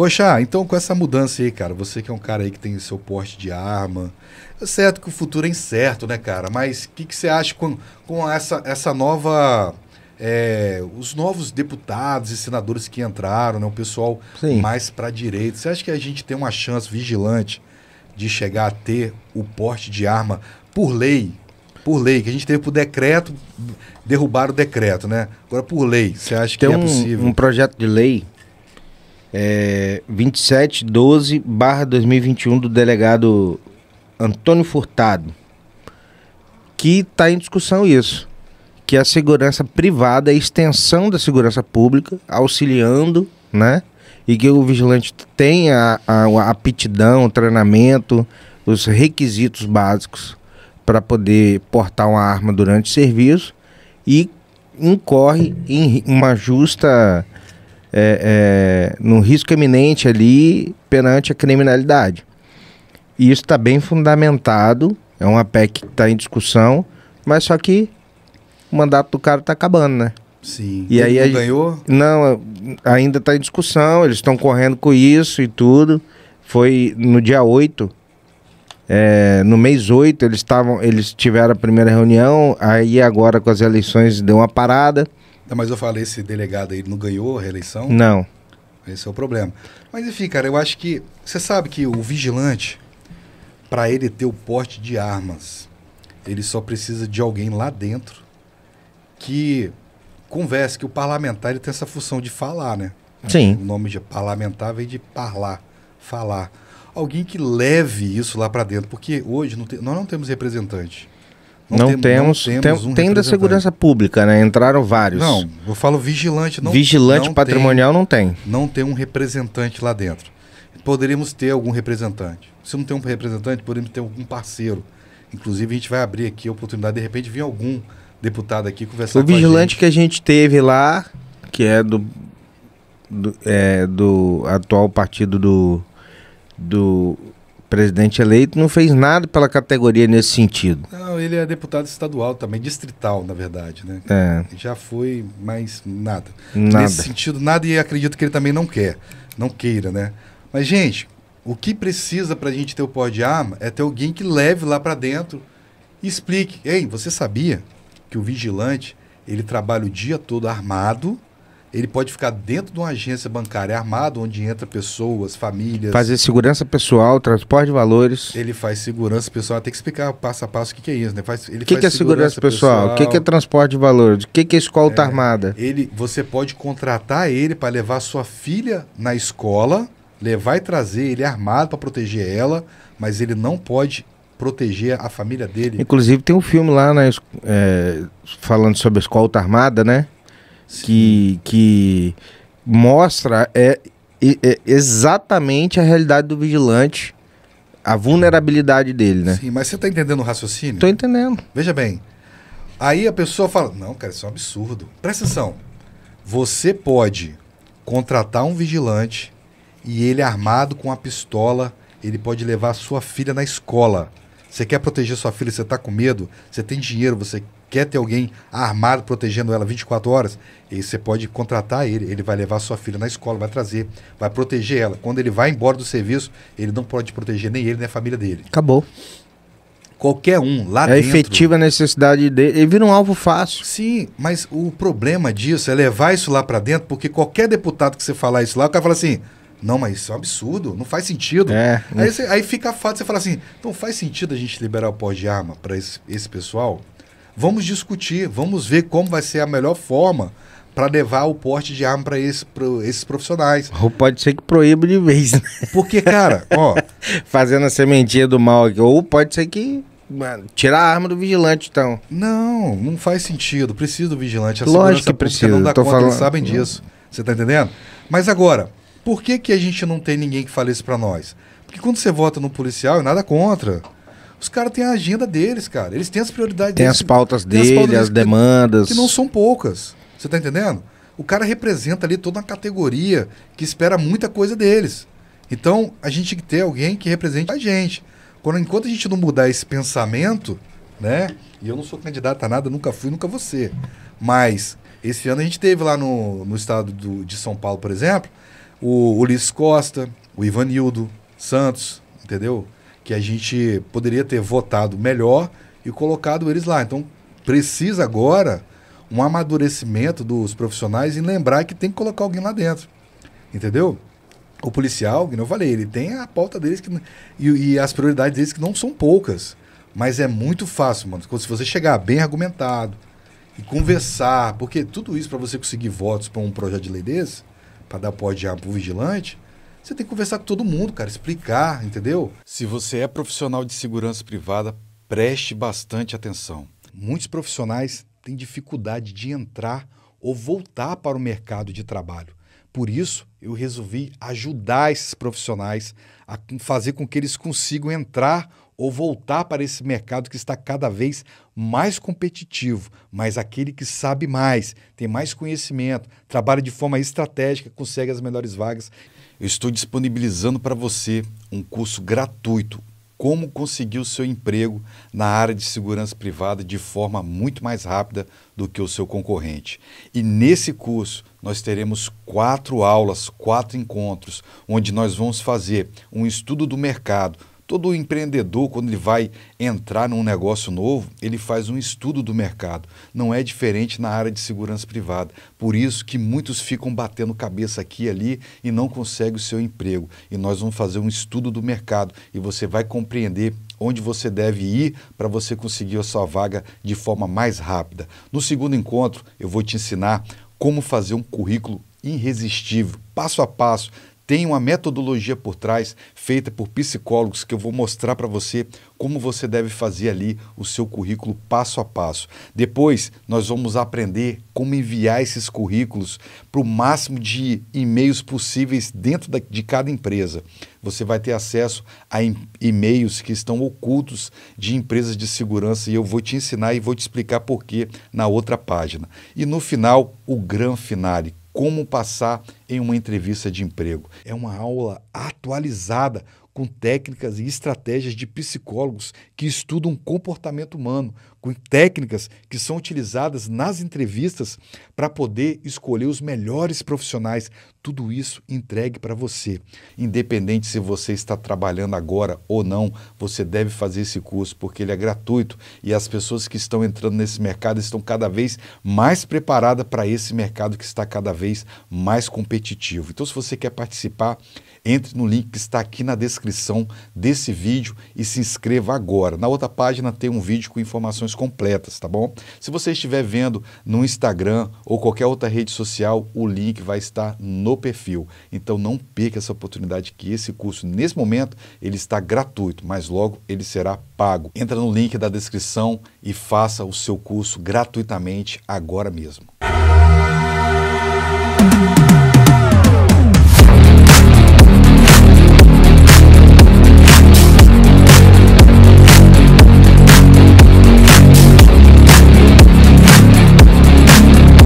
Poxa, então com essa mudança aí, cara, você que é um cara aí que tem o seu porte de arma, é certo que o futuro é incerto, né, cara? Mas o que, que você acha com, com essa, essa nova. É, os novos deputados e senadores que entraram, né, o pessoal Sim. mais para a direita, você acha que a gente tem uma chance vigilante de chegar a ter o porte de arma por lei? Por lei, que a gente teve por decreto, derrubar o decreto, né? Agora por lei, você acha tem que é possível? Tem um projeto de lei é, 2712 barra 2021 do delegado Antônio Furtado, que está em discussão isso, que a segurança privada é extensão da segurança pública, auxiliando, né? E que o vigilante tenha a, a aptidão, o treinamento, os requisitos básicos para poder portar uma arma durante o serviço e incorre em uma justa é, é, num risco eminente ali perante a criminalidade. E isso está bem fundamentado, é uma PEC que está em discussão, mas só que o mandato do cara está acabando, né? Sim. E Ele aí, não ganhou? Não, ainda está em discussão, eles estão correndo com isso e tudo. Foi no dia 8, é, no mês 8, eles, tavam, eles tiveram a primeira reunião, aí agora com as eleições deu uma parada. Mas eu falei, esse delegado aí não ganhou a reeleição? Não. Esse é o problema. Mas enfim, cara, eu acho que. Você sabe que o vigilante, para ele ter o porte de armas, ele só precisa de alguém lá dentro que converse, que o parlamentar ele tem essa função de falar, né? Sim. O nome de parlamentar vem de parlar, falar. Alguém que leve isso lá para dentro, porque hoje não nós não temos representante. Não, não, temos, não temos. tem, um tem da segurança pública, né? Entraram vários. Não, eu falo vigilante. Não, vigilante não patrimonial tem, não tem. Não tem um representante lá dentro. Poderíamos ter algum representante. Se não tem um representante, poderíamos ter algum parceiro. Inclusive, a gente vai abrir aqui a oportunidade, de repente, vir algum deputado aqui conversar o com a gente. O vigilante que a gente teve lá, que é do, do, é, do atual partido do, do presidente eleito, não fez nada pela categoria nesse sentido. não. Ah, ele é deputado estadual também, distrital, na verdade, né? É. Já foi, mas nada. nada. Nesse sentido, nada, e acredito que ele também não quer, não queira, né? Mas, gente, o que precisa para a gente ter o pó de arma é ter alguém que leve lá para dentro e explique. Ei, você sabia que o vigilante, ele trabalha o dia todo armado ele pode ficar dentro de uma agência bancária armado, onde entra pessoas, famílias. Fazer segurança pessoal, transporte de valores. Ele faz segurança pessoal, tem que explicar passo a passo o que, que é isso, né? Faz, ele que faz que é segurança, pessoal? O que, que é transporte de valores? O que, que é escolta é, armada? Ele, você pode contratar ele para levar sua filha na escola, levar e trazer ele armado para proteger ela, mas ele não pode proteger a família dele. Inclusive tem um filme lá, né, é, falando sobre escolta armada, né? que, que mostra é, é, exatamente a realidade do vigilante, a vulnerabilidade dele, né? Sim, mas você está entendendo o raciocínio? Estou entendendo. Veja bem, aí a pessoa fala, não, cara, isso é um absurdo. Presta atenção, você pode contratar um vigilante e ele armado com uma pistola, ele pode levar a sua filha na escola. Você quer proteger sua filha, você está com medo, você tem dinheiro, você quer ter alguém armado protegendo ela 24 horas, e você pode contratar ele, ele vai levar sua filha na escola, vai trazer, vai proteger ela. Quando ele vai embora do serviço, ele não pode proteger nem ele nem a família dele. Acabou. Qualquer um lá é dentro. É efetiva a necessidade dele. Ele vira um alvo fácil. Sim, mas o problema disso é levar isso lá para dentro, porque qualquer deputado que você falar isso lá, o cara fala assim: não, mas isso é um absurdo, não faz sentido. É, aí, é. aí, fica a fato, você fala assim, não faz sentido a gente liberar o pó de arma para esse, esse pessoal? Vamos discutir, vamos ver como vai ser a melhor forma para levar o porte de arma para esse, esses profissionais. Ou pode ser que proíba de vez. Né? Porque, cara, ó. Fazendo a sementinha do mal aqui. Ou pode ser que. Mano, tirar a arma do vigilante, então. Não, não faz sentido. Precisa do vigilante. A Lógico que precisa. Não dá Tô conta, falando... eles sabem disso. Você tá entendendo? Mas agora, por que, que a gente não tem ninguém que fale isso para nós? Porque quando você vota no policial, é nada contra. Os caras têm a agenda deles, cara. Eles têm as prioridades Tem deles. Tem as pautas deles as, demandas. Que não são poucas. Você tá entendendo? O cara representa ali toda uma categoria que espera muita coisa deles. Então, a gente tem que ter alguém que represente a gente. Quando, enquanto a gente não mudar esse pensamento, né? E eu não sou candidato a nada, nunca fui, nunca vou ser. Mas esse ano a gente teve lá no, no estado do, de São Paulo, por exemplo, o Ulisses Costa, o Ivanildo Santos, entendeu? que a gente poderia ter votado melhor e colocado eles lá. Então, precisa agora um amadurecimento dos profissionais em lembrar que tem que colocar alguém lá dentro. Entendeu? O policial, que eu falei, ele tem a pauta deles que, e, e, as prioridades deles que não são poucas. Mas é muito fácil, mano. Se você chegar bem argumentado e conversar, porque tudo isso para você conseguir votos para um projeto de lei desse, para dar apoio de ar pro vigilante, você tem que conversar com todo mundo, cara, explicar, entendeu? Se você é profissional de segurança privada, preste bastante atenção. Muitos profissionais têm dificuldade de entrar ou voltar para o mercado de trabalho. Por isso, eu resolvi ajudar esses profissionais a fazer com que eles consigam entrar ou voltar para esse mercado que está cada vez mais competitivo, mas aquele que sabe mais, tem mais conhecimento, trabalha de forma estratégica, consegue as melhores vagas. Eu estou disponibilizando para você um curso gratuito como conseguir o seu emprego na área de segurança privada de forma muito mais rápida do que o seu concorrente. E nesse curso nós teremos quatro aulas, quatro encontros, onde nós vamos fazer um estudo do mercado, Todo empreendedor, quando ele vai entrar num negócio novo, ele faz um estudo do mercado. Não é diferente na área de segurança privada. Por isso que muitos ficam batendo cabeça aqui e ali e não conseguem o seu emprego. E nós vamos fazer um estudo do mercado e você vai compreender onde você deve ir para você conseguir a sua vaga de forma mais rápida. No segundo encontro, eu vou te ensinar como fazer um currículo irresistível, passo a passo, tem uma metodologia por trás feita por psicólogos que eu vou mostrar para você como você deve fazer ali o seu currículo passo a passo. Depois, nós vamos aprender como enviar esses currículos para o máximo de e-mails possíveis dentro de cada empresa. Você vai ter acesso a e-mails que estão ocultos de empresas de segurança e eu vou te ensinar e vou te explicar por que na outra página. E no final, o grande finale como passar em uma entrevista de emprego. É uma aula atualizada com técnicas e estratégias de psicólogos que estudam comportamento humano, com técnicas que são utilizadas nas entrevistas para poder escolher os melhores profissionais. Tudo isso entregue para você. Independente se você está trabalhando agora ou não, você deve fazer esse curso porque ele é gratuito e as pessoas que estão entrando nesse mercado estão cada vez mais preparadas para esse mercado que está cada vez mais competitivo. Então, se você quer participar, entre no link que está aqui na descrição desse vídeo e se inscreva agora. Na outra página tem um vídeo com informações informações completas, tá bom? Se você estiver vendo no Instagram ou qualquer outra rede social, o link vai estar no perfil. Então não perca essa oportunidade que esse curso, nesse momento, ele está gratuito, mas logo ele será pago. Entra no link da descrição e faça o seu curso gratuitamente agora mesmo.